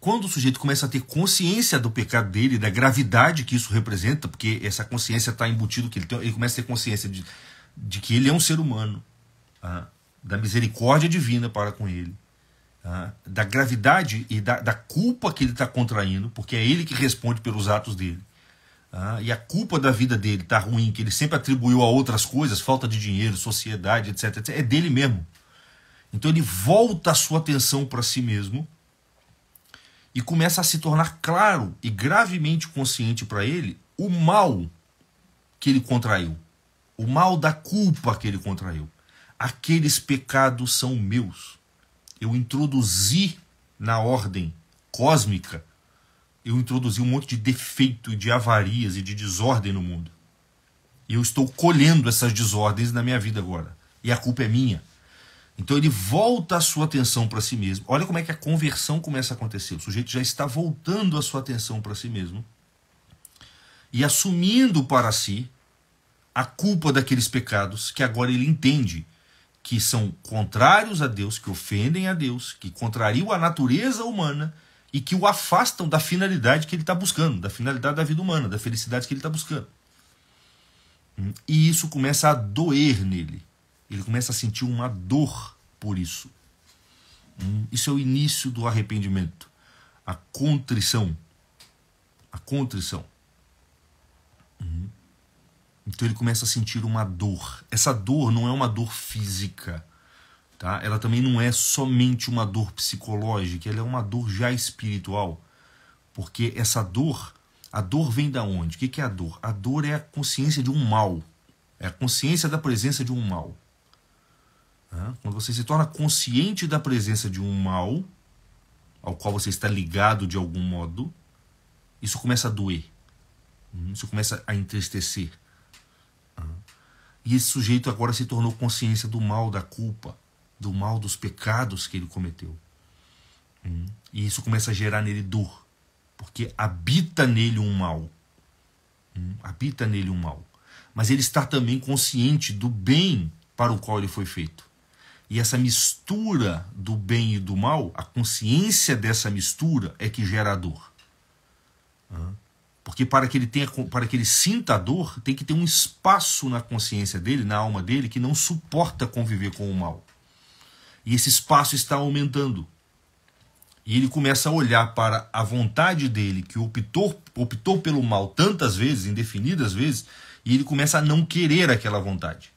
quando o sujeito começa a ter consciência do pecado dele, da gravidade que isso representa, porque essa consciência está embutido que ele, tem, ele começa a ter consciência de, de que ele é um ser humano, ah, da misericórdia divina para com ele, ah, da gravidade e da, da culpa que ele está contraindo, porque é ele que responde pelos atos dele. Ah, e a culpa da vida dele está ruim, que ele sempre atribuiu a outras coisas, falta de dinheiro, sociedade, etc, etc. É dele mesmo. Então ele volta a sua atenção para si mesmo e começa a se tornar claro e gravemente consciente para ele o mal que ele contraiu, o mal da culpa que ele contraiu. Aqueles pecados são meus. Eu introduzi na ordem cósmica, eu introduzi um monte de defeito, de avarias e de desordem no mundo. E eu estou colhendo essas desordens na minha vida agora. E a culpa é minha. Então ele volta a sua atenção para si mesmo. Olha como é que a conversão começa a acontecer. O sujeito já está voltando a sua atenção para si mesmo e assumindo para si a culpa daqueles pecados que agora ele entende que são contrários a Deus, que ofendem a Deus, que contrariam a natureza humana e que o afastam da finalidade que ele está buscando, da finalidade da vida humana, da felicidade que ele está buscando. Hum, e isso começa a doer nele. Ele começa a sentir uma dor por isso. Hum? Isso é o início do arrependimento, a contrição. A contrição. Hum? Então ele começa a sentir uma dor. Essa dor não é uma dor física, tá? Ela também não é somente uma dor psicológica, ela é uma dor já espiritual. Porque essa dor, a dor vem da onde? O que é a dor? A dor é a consciência de um mal. É a consciência da presença de um mal. Né? Quando você se torna consciente da presença de um mal, ao qual você está ligado de algum modo, isso começa a doer. Hum, isso começa a entristecer. E esse sujeito agora se tornou consciência do mal da culpa, do mal dos pecados que ele cometeu. Hum, e isso começa a gerar nele dor, porque habita nele um mal. Hum, habita nele um mal. Mas ele está também consciente do bem para o qual ele foi feito. E essa mistura do bem e do mal, a consciência dessa mistura é que gera a dor. Porque para que ele tenha, para que ele sinta a dor, tem que ter um espaço na consciência dele, na alma dele, que não suporta conviver com o mal. E esse espaço está aumentando. E ele começa a olhar para a vontade dele, que optou, optou pelo mal tantas vezes, indefinidas vezes, e ele começa a não querer aquela vontade.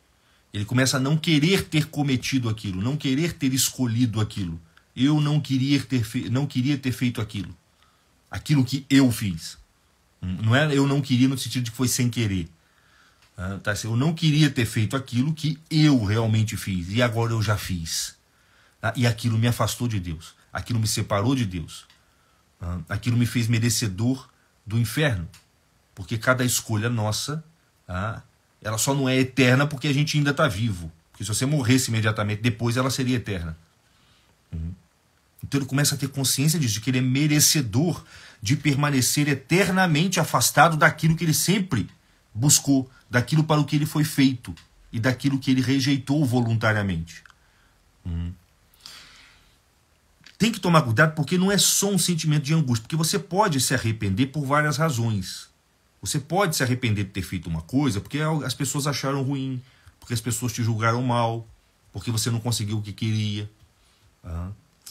Ele começa a não querer ter cometido aquilo, não querer ter escolhido aquilo. Eu não queria ter, fe... não queria ter feito aquilo. Aquilo que eu fiz. Hum, não é eu não queria no sentido de que foi sem querer. Ah, tá? Eu não queria ter feito aquilo que eu realmente fiz. E agora eu já fiz. Ah, e aquilo me afastou de Deus. Aquilo me separou de Deus. Ah, aquilo me fez merecedor do inferno. Porque cada escolha nossa ela só não é eterna porque a gente ainda está vivo. Porque se você morresse imediatamente depois, ela seria eterna. Uhum. Então ele começa a ter consciência disso, de que ele é merecedor de permanecer eternamente afastado daquilo que ele sempre buscou, daquilo para o que ele foi feito e daquilo que ele rejeitou voluntariamente. Uhum. Tem que tomar cuidado porque não é só um sentimento de angústia, porque você pode se arrepender por várias razões. Você pode se arrepender de ter feito uma coisa porque as pessoas acharam ruim, porque as pessoas te julgaram mal, porque você não conseguiu o que queria.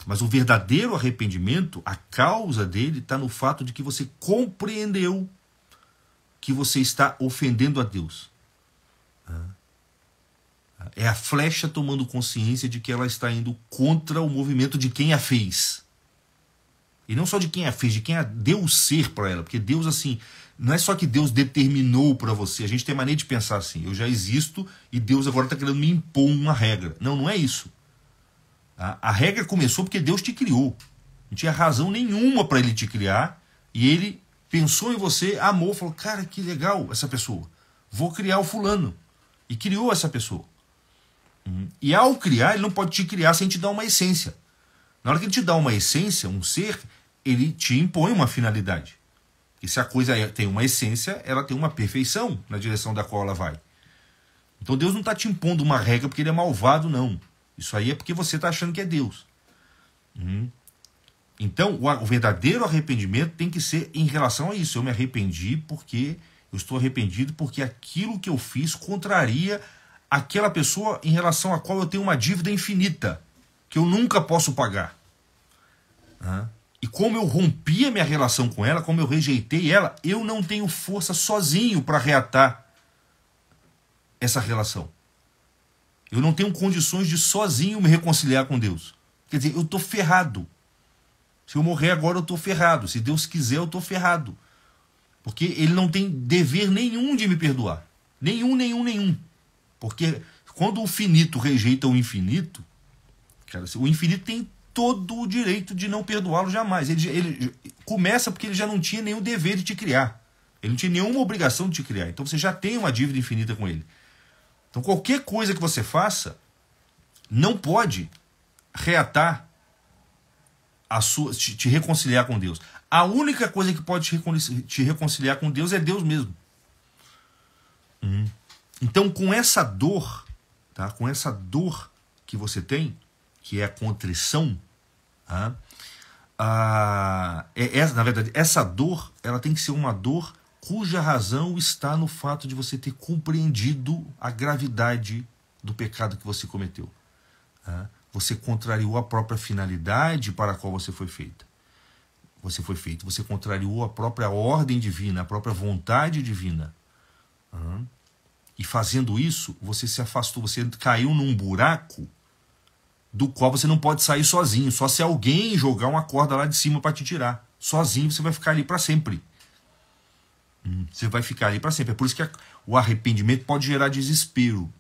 Mas o verdadeiro arrependimento, a causa dele está no fato de que você compreendeu que você está ofendendo a Deus. É a flecha tomando consciência de que ela está indo contra o movimento de quem a fez. E não só de quem a fez, de quem a deu o ser para ela. Porque Deus, assim, não é só que Deus determinou para você. A gente tem maneira de pensar assim: eu já existo e Deus agora está querendo me impor uma regra. Não, não é isso. A, a regra começou porque Deus te criou. Não tinha razão nenhuma para ele te criar. E ele pensou em você, amou, falou: cara, que legal essa pessoa. Vou criar o fulano. E criou essa pessoa. Uhum. E ao criar, ele não pode te criar sem te dar uma essência. Na hora que ele te dá uma essência, um ser, ele te impõe uma finalidade. E se a coisa é, tem uma essência, ela tem uma perfeição na direção da qual ela vai. Então Deus não está te impondo uma regra porque ele é malvado, não. Isso aí é porque você está achando que é Deus. Uhum. Então, o verdadeiro arrependimento tem que ser em relação a isso. Eu me arrependi porque eu estou arrependido porque aquilo que eu fiz contraria aquela pessoa em relação à qual eu tenho uma dívida infinita que eu nunca posso pagar. Ah. E como eu rompi a minha relação com ela, como eu rejeitei ela, eu não tenho força sozinho para reatar essa relação. Eu não tenho condições de sozinho me reconciliar com Deus. Quer dizer, eu estou ferrado. Se eu morrer agora, eu estou ferrado. Se Deus quiser, eu estou ferrado. Porque Ele não tem dever nenhum de me perdoar. Nenhum, nenhum, nenhum. Porque quando o finito rejeita o infinito, cara, o infinito tem todo o direito de não perdoá-lo jamais. Ele, ele começa porque ele já não tinha nenhum dever de te criar. Ele não tinha nenhuma obrigação de te criar. Então você já tem uma dívida infinita com ele. Então qualquer coisa que você faça não pode reatar a sua te, te reconciliar com Deus. A única coisa que pode te, recon, te reconciliar com Deus é Deus mesmo. Hum. Então com essa dor, tá? Com essa dor que você tem, que é a contrição, ah, é, é, na verdade, essa dor ela tem que ser uma dor cuja razão está no fato de você ter compreendido a gravidade do pecado que você cometeu. você contrariou a própria finalidade para a qual você foi feita. Você foi feito, você contrariou a própria ordem divina, a própria vontade divina. e fazendo isso, você se afastou, você caiu num buraco do qual você não pode sair sozinho, só se alguém jogar uma corda lá de cima para te tirar. Sozinho você vai ficar ali para sempre. Hum, você vai ficar ali para sempre. É por isso que o arrependimento pode gerar desespero.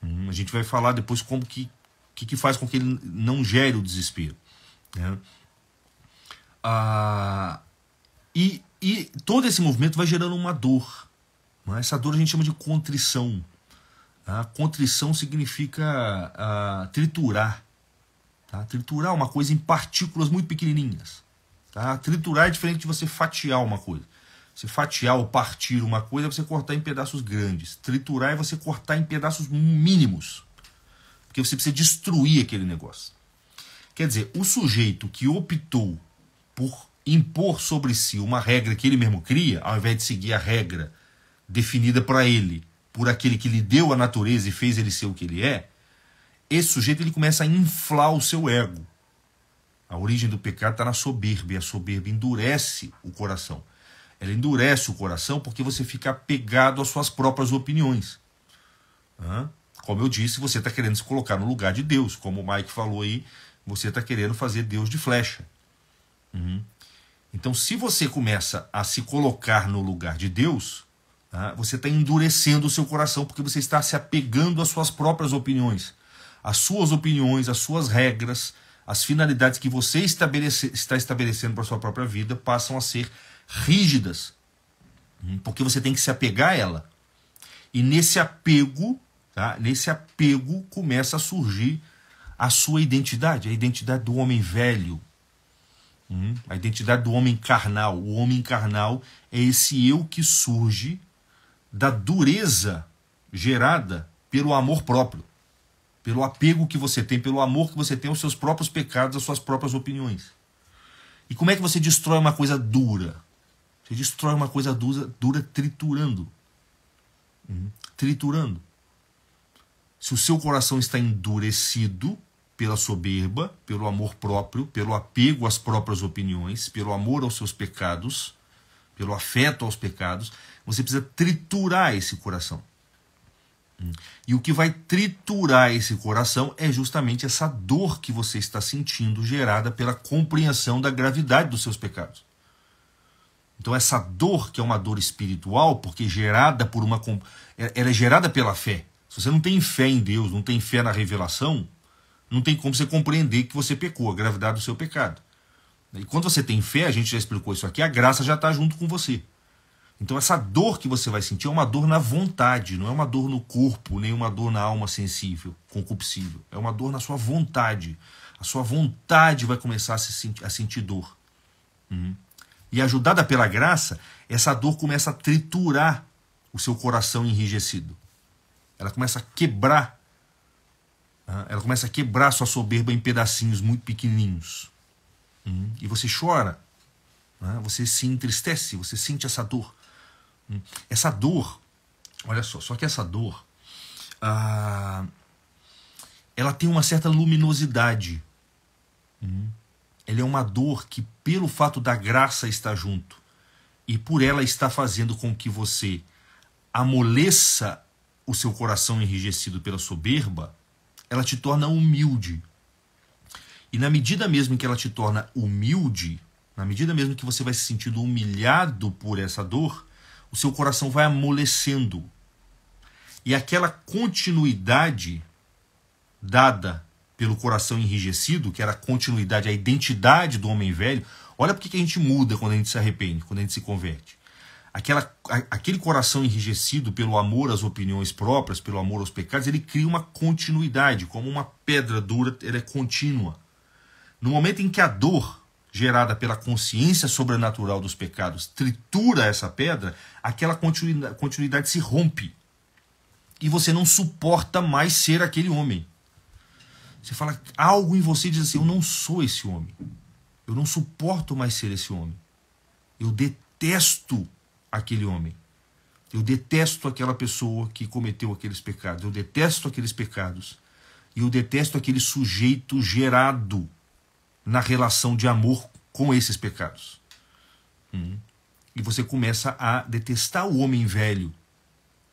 Hum, a gente vai falar depois como que, que, que faz com que ele não gere o desespero. Né? Ah, e, e todo esse movimento vai gerando uma dor. Né? Essa dor a gente chama de contrição. Tá? Contrição significa ah, triturar. Tá? Triturar é uma coisa em partículas muito pequenininhas. Tá? Triturar é diferente de você fatiar uma coisa. Você fatiar ou partir uma coisa é você cortar em pedaços grandes. Triturar é você cortar em pedaços mínimos. Porque você precisa destruir aquele negócio. Quer dizer, o sujeito que optou por impor sobre si uma regra que ele mesmo cria, ao invés de seguir a regra definida para ele, por aquele que lhe deu a natureza e fez ele ser o que ele é, esse sujeito ele começa a inflar o seu ego. A origem do pecado está na soberba, e a soberba endurece o coração. Ela endurece o coração porque você fica apegado às suas próprias opiniões. Como eu disse, você está querendo se colocar no lugar de Deus. Como o Mike falou aí, você está querendo fazer Deus de flecha. Uhum. Então, se você começa a se colocar no lugar de Deus, ah, tá? Você está endurecendo o seu coração porque você está se apegando às suas próprias opiniões, às suas opiniões, às suas regras, as finalidades que você estabelece, está estabelecendo para a sua própria vida passam a ser rígidas, hum, porque você tem que se apegar a ela. E nesse apego, tá? nesse apego começa a surgir a sua identidade, a identidade do homem velho, hum, a identidade do homem carnal. O homem carnal é esse eu que surge da dureza gerada pelo amor próprio, pelo apego que você tem, pelo amor que você tem aos seus próprios pecados, às suas próprias opiniões. E como é que você destrói uma coisa dura? Você destrói uma coisa dura, dura triturando. Uhum. Triturando. Se o seu coração está endurecido pela soberba, pelo amor próprio, pelo apego às próprias opiniões, pelo amor aos seus pecados, pelo afeto aos pecados, você precisa triturar esse coração. E o que vai triturar esse coração é justamente essa dor que você está sentindo gerada pela compreensão da gravidade dos seus pecados. Então essa dor que é uma dor espiritual, porque gerada por uma é, ela é gerada pela fé. Se você não tem fé em Deus, não tem fé na revelação, não tem como você compreender que você pecou, a gravidade do seu pecado. E quando você tem fé, a gente já explicou isso aqui, a graça já está junto com você. Então essa dor que você vai sentir é uma dor na vontade, não é uma dor no corpo, nem uma dor na alma sensível, concupiscível. É uma dor na sua vontade. A sua vontade vai começar a, se sentir, a sentir dor. Uhum. E ajudada pela graça, essa dor começa a triturar o seu coração enrijecido. Ela começa a quebrar. Ela começa a quebrar sua soberba em pedacinhos muito pequenininhos. Uhum. E você chora. Você se entristece, você sente essa dor. Essa dor, olha só, só que essa dor, ah, ela tem uma certa luminosidade. Uhum. Ela é uma dor que, pelo fato da graça estar junto e por ela estar fazendo com que você amoleça o seu coração enrijecido pela soberba, ela te torna humilde. E na medida mesmo que ela te torna humilde, na medida mesmo que você vai se sentindo humilhado por essa dor, o seu coração vai amolecendo. E aquela continuidade dada pelo coração enrijecido, que era a continuidade, a identidade do homem velho, olha porque que a gente muda quando a gente se arrepende, quando a gente se converte. Aquela, aquele coração enrijecido pelo amor às opiniões próprias, pelo amor aos pecados, ele cria uma continuidade, como uma pedra dura, ela é contínua. No momento em que a dor gerada pela consciência sobrenatural dos pecados tritura essa pedra, aquela continuidade, continuidade se rompe. E você não suporta mais ser aquele homem. Você fala, algo em você diz assim: eu não sou esse homem. Eu não suporto mais ser esse homem. Eu detesto aquele homem. Eu detesto aquela pessoa que cometeu aqueles pecados. Eu detesto aqueles pecados. E eu detesto aquele sujeito gerado na relação de amor com esses pecados. Hum. E você começa a detestar o homem velho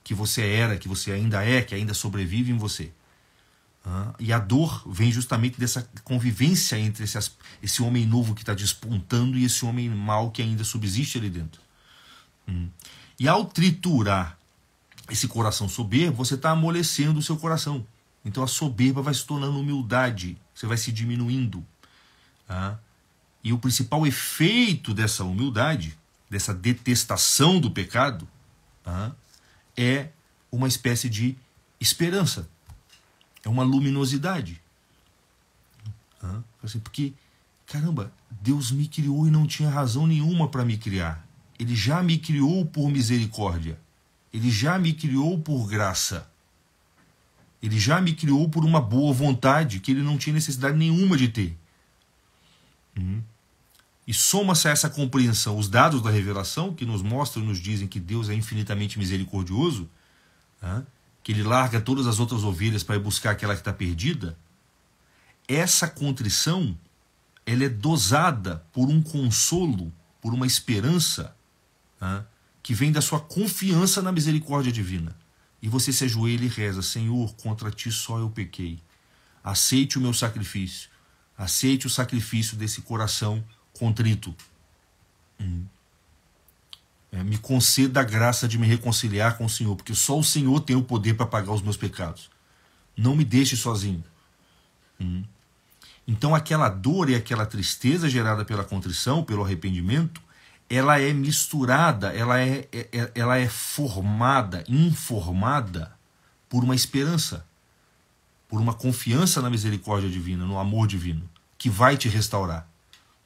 que você era, que você ainda é, que ainda sobrevive em você. Ah, e a dor vem justamente dessa convivência entre esse, esse homem novo que está despontando e esse homem mau que ainda subsiste ali dentro. Hum. E ao triturar esse coração soberbo, você está amolecendo o seu coração. Então a soberba vai se tornando humildade, você vai se diminuindo. Ah, e o principal efeito dessa humildade, dessa detestação do pecado, ah, é uma espécie de esperança, é uma luminosidade. Ah, porque, caramba, Deus me criou e não tinha razão nenhuma para me criar. Ele já me criou por misericórdia. Ele já me criou por graça. Ele já me criou por uma boa vontade que ele não tinha necessidade nenhuma de ter. E soma-se a essa compreensão os dados da revelação, que nos mostram e nos dizem que Deus é infinitamente misericordioso, né? que ele larga todas as outras ovelhas para ir buscar aquela que está perdida. Essa contrição ela é dosada por um consolo, por uma esperança né? que vem da sua confiança na misericórdia divina. E você se ajoelha e reza: Senhor, contra ti só eu pequei. Aceite o meu sacrifício Aceite o sacrifício desse coração contrito. Hum. É, me conceda a graça de me reconciliar com o Senhor, porque só o Senhor tem o poder para pagar os meus pecados. Não me deixe sozinho. Hum. Então, aquela dor e aquela tristeza gerada pela contrição, pelo arrependimento, ela é misturada, ela é, é, é ela é formada, informada por uma esperança por uma confiança na misericórdia divina, no amor divino, que vai te restaurar.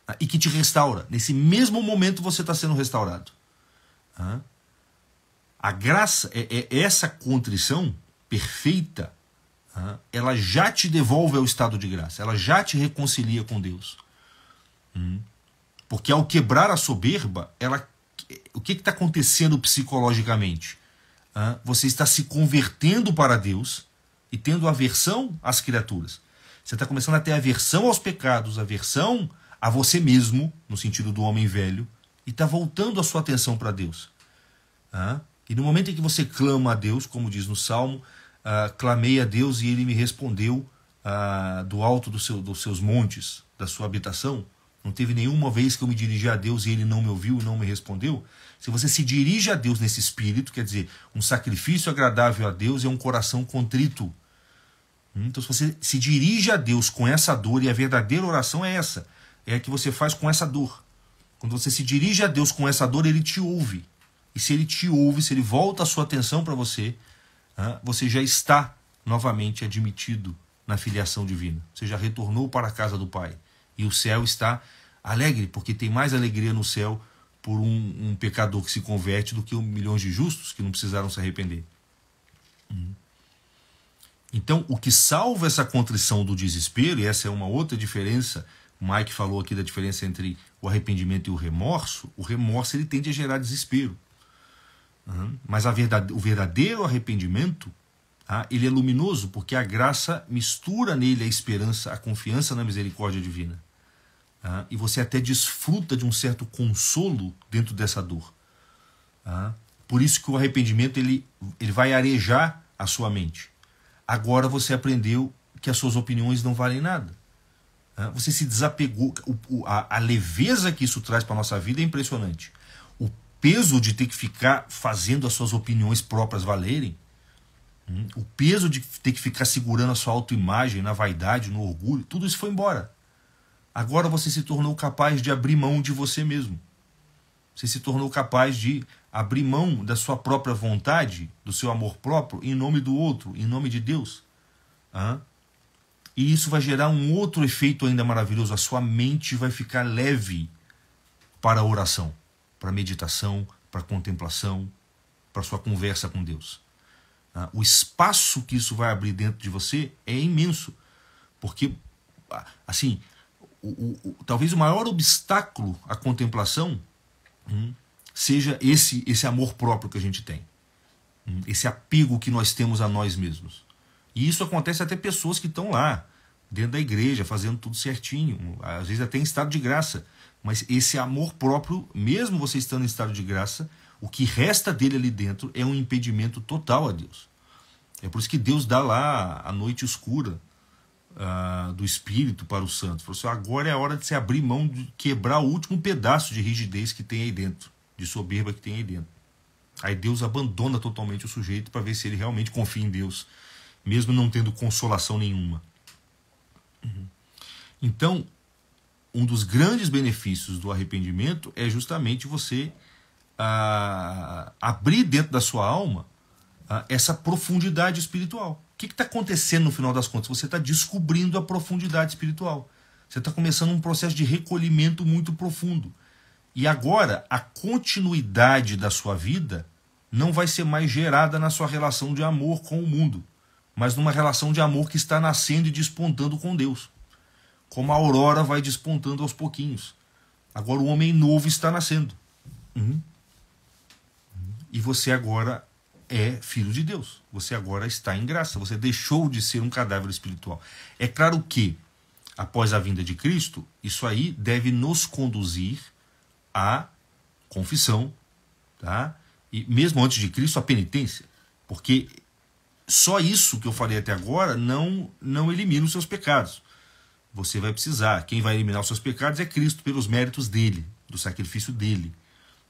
Ah, e que te restaura. Nesse mesmo momento você está sendo restaurado. A graça, é, é, essa contrição perfeita, ela já te devolve ao estado de graça, ela já te reconcilia com Deus. Hum? Porque ao quebrar a soberba, ela, o que está acontecendo psicologicamente? Você está se convertendo para Deus e tendo aversão às criaturas. Você está começando a ter aversão aos pecados, aversão a você mesmo, no sentido do homem velho, e está voltando a sua atenção para Deus. Ah, e no momento em que você clama a Deus, como diz no Salmo, ah, clamei a Deus e ele me respondeu ah, do alto do seu, dos seus montes, da sua habitação. Não teve nenhuma vez que eu me dirigi a Deus e ele não me ouviu e não me respondeu. Se você se dirige a Deus nesse espírito, quer dizer, um sacrifício agradável a Deus é um coração contrito, Hum? Então, se você se dirige a Deus com essa dor, e a verdadeira oração é essa, é a que você faz com essa dor. Quando você se dirige a Deus com essa dor, ele te ouve. E se ele te ouve, se ele volta a sua atenção para você, você já está novamente admitido na filiação divina. Você já retornou para a casa do Pai. E o céu está alegre, porque tem mais alegria no céu por um, um pecador que se converte do que um milhões de justos que não precisaram se arrepender. Hum. Então, o que salva essa contrição do desespero, e essa é uma outra diferença, o Mike falou aqui da diferença entre o arrependimento e o remorso, o remorso ele tende a gerar desespero. Uhum. Mas verdade, o verdadeiro arrependimento, ah, ele é luminoso, porque a graça mistura nele a esperança, a confiança na misericórdia divina. Ah, e você até desfruta de um certo consolo dentro dessa dor. Ah, por isso que o arrependimento ele, ele vai arejar a sua mente. Agora você aprendeu que as suas opiniões não valem nada. Né? Você se desapegou. A leveza que isso traz para a nossa vida é impressionante. O peso de ter que ficar fazendo as suas opiniões próprias valerem, hum, o peso de ter que ficar segurando a sua autoimagem na vaidade, no orgulho, tudo isso foi embora. Agora você se tornou capaz de abrir mão de você mesmo. Você se tornou capaz de abrir mão da sua própria vontade, do seu amor próprio, em nome do outro, em nome de Deus. E isso vai gerar um outro efeito ainda maravilhoso. A sua mente vai ficar leve para a oração, para a meditação, para a contemplação, para a sua conversa com Deus. O espaço que isso vai abrir dentro de você é imenso. Porque, assim, o, o, o, talvez o maior obstáculo à contemplação Hum? seja esse esse amor próprio que a gente tem, hum? esse apego que nós temos a nós mesmos. E isso acontece até pessoas que estão lá dentro da igreja fazendo tudo certinho, às vezes até em estado de graça, mas esse amor próprio, mesmo você estando em estado de graça, o que resta dele ali dentro é um impedimento total a Deus. É por isso que Deus dá lá a noite escura uh, do espírito para o Santo. Falou assim, agora é a hora de se abrir mão, de quebrar o último pedaço de rigidez que tem aí dentro, de soberba que tem aí dentro. Aí Deus abandona totalmente o sujeito para ver se ele realmente confia em Deus, mesmo não tendo consolação nenhuma. Uhum. Então, um dos grandes benefícios do arrependimento é justamente você ah, abrir dentro da sua alma ah, essa profundidade espiritual. O que está acontecendo no final das contas? Você está descobrindo a profundidade espiritual. Você está começando um processo de recolhimento muito profundo. E agora, a continuidade da sua vida não vai ser mais gerada na sua relação de amor com o mundo, mas numa relação de amor que está nascendo e despontando com Deus. Como a aurora vai despontando aos pouquinhos. Agora o homem novo está nascendo. Uhum. uhum. E você agora é filho de Deus. Você agora está em graça, você deixou de ser um cadáver espiritual. É claro que, após a vinda de Cristo, isso aí deve nos conduzir à confissão, tá? E mesmo antes de Cristo, à penitência, porque só isso que eu falei até agora não não elimina os seus pecados. Você vai precisar. Quem vai eliminar os seus pecados é Cristo pelos méritos dele, do sacrifício dele,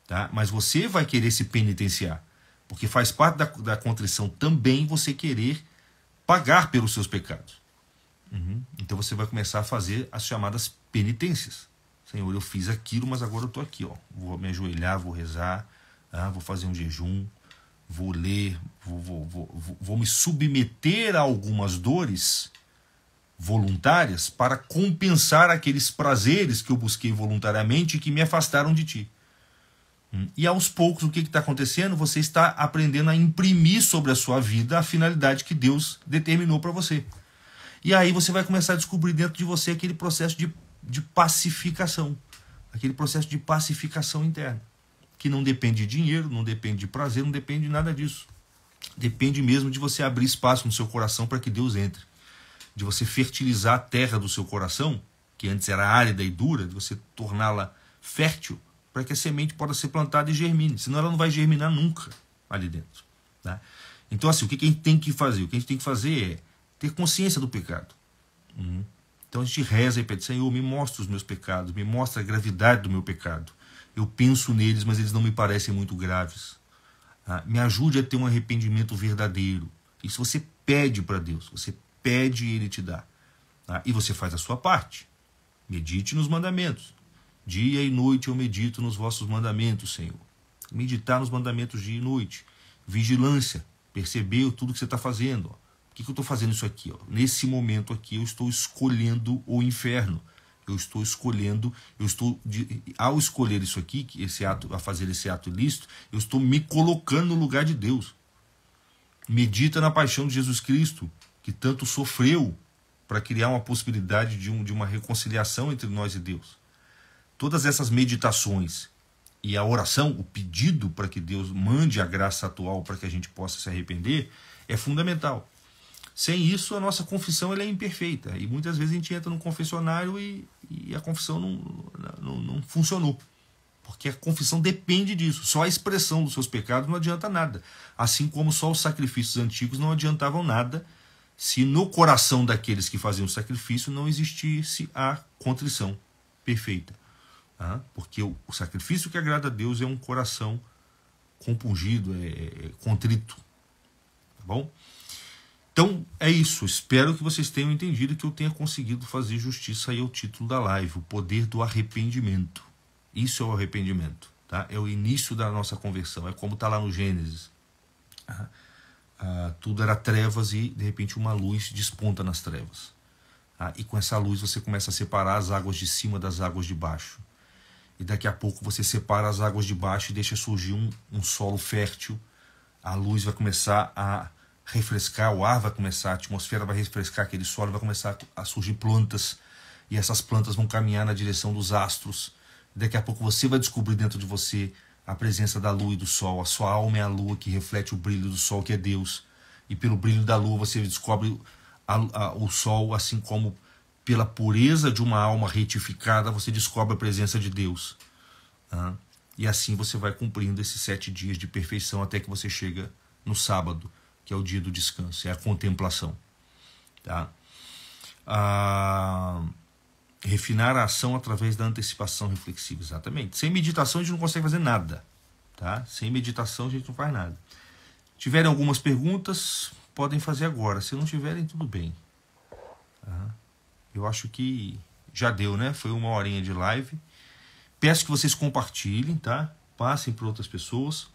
tá? Mas você vai querer se penitenciar. Porque faz parte da, da contrição também você querer pagar pelos seus pecados. Uhum. Então você vai começar a fazer as chamadas penitências. Senhor, eu fiz aquilo, mas agora eu estou aqui. Ó. Vou me ajoelhar, vou rezar, ah, vou fazer um jejum, vou ler, vou, vou, vou, vou me submeter a algumas dores voluntárias para compensar aqueles prazeres que eu busquei voluntariamente e que me afastaram de ti. Hum. E aos poucos, o que está acontecendo? Você está aprendendo a imprimir sobre a sua vida a finalidade que Deus determinou para você. E aí você vai começar a descobrir dentro de você aquele processo de, de pacificação aquele processo de pacificação interna que não depende de dinheiro, não depende de prazer, não depende de nada disso. Depende mesmo de você abrir espaço no seu coração para que Deus entre, de você fertilizar a terra do seu coração, que antes era árida e dura, de você torná-la fértil para que a semente possa ser plantada e germine. Senão ela não vai germinar nunca ali dentro. Tá? Então, assim, o que a gente tem que fazer? O que a gente tem que fazer é ter consciência do pecado. Uhum. Então a gente reza e pede, Senhor, me mostra os meus pecados, me mostra a gravidade do meu pecado. Eu penso neles, mas eles não me parecem muito graves. Ah, me ajude a ter um arrependimento verdadeiro. Isso você pede para Deus, você pede e Ele te dá. Ah, e você faz a sua parte. Medite nos mandamentos, Dia e noite eu medito nos vossos mandamentos, Senhor. Meditar nos mandamentos dia e noite. Vigilância. Percebeu tudo que você está fazendo. Ó. O que, que eu estou fazendo isso aqui? Ó? Nesse momento aqui eu estou escolhendo o inferno. Eu estou escolhendo, eu estou de, ao escolher isso aqui, esse ato, a fazer esse ato ilícito, eu estou me colocando no lugar de Deus. Medita na paixão de Jesus Cristo, que tanto sofreu para criar uma possibilidade de, um, de uma reconciliação entre nós e Deus todas essas meditações e a oração, o pedido para que Deus mande a graça atual para que a gente possa se arrepender, é fundamental. Sem isso, a nossa confissão é imperfeita. E muitas vezes a gente entra no confessionário e, e a confissão não, não, não funcionou. Porque a confissão depende disso. Só a expressão dos seus pecados não adianta nada. Assim como só os sacrifícios antigos não adiantavam nada se no coração daqueles que faziam o sacrifício não existisse a contrição perfeita porque o, sacrifício que agrada a Deus é um coração compungido, é, é, é contrito. Tá bom? Então é isso. Espero que vocês tenham entendido que eu tenha conseguido fazer justiça aí ao título da live: O poder do arrependimento. Isso é o arrependimento. Tá? É o início da nossa conversão. É como está lá no Gênesis. Ah, tudo era trevas e de repente uma luz desponta nas trevas. Ah, e com essa luz você começa a separar as águas de cima das águas de baixo e daqui a pouco você separa as águas de baixo e deixa surgir um, um solo fértil. A luz vai começar a refrescar, o ar vai começar, a atmosfera vai refrescar aquele solo, vai começar a surgir plantas e essas plantas vão caminhar na direção dos astros. Daqui a pouco você vai descobrir dentro de você a presença da lua e do sol. A sua alma é a lua que reflete o brilho do sol, que é Deus. E pelo brilho da lua você descobre a, a, o sol, assim como pela pureza de uma alma retificada, você descobre a presença de Deus. Tá? E assim você vai cumprindo esses sete dias de perfeição até que você chega no sábado, que é o dia do descanso, é a contemplação. Tá? Ah, refinar a ação através da antecipação reflexiva, exatamente. Sem meditação a gente não consegue fazer nada. Tá? Sem meditação a gente não faz nada. Tiverem algumas perguntas, podem fazer agora. Se não tiverem, tudo bem. Eu acho que já deu, né? Foi uma horinha de live. Peço que vocês compartilhem, tá? Passem para outras pessoas.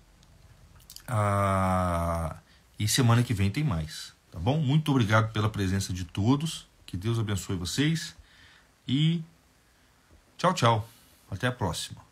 Ah, e semana que vem tem mais, tá bom? Muito obrigado pela presença de todos. Que Deus abençoe vocês. E tchau, tchau. Até a próxima.